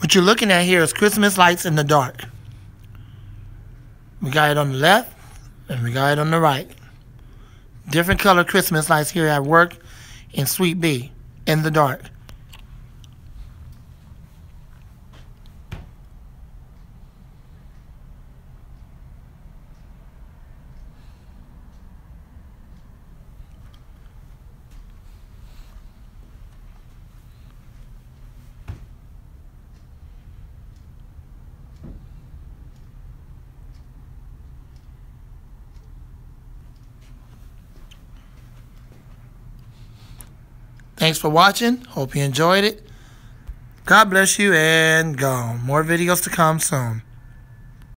What you're looking at here is Christmas lights in the dark. We got it on the left and we got it on the right. Different color Christmas lights here at work in Suite B in the dark. Thanks for watching. Hope you enjoyed it. God bless you and go. More videos to come soon.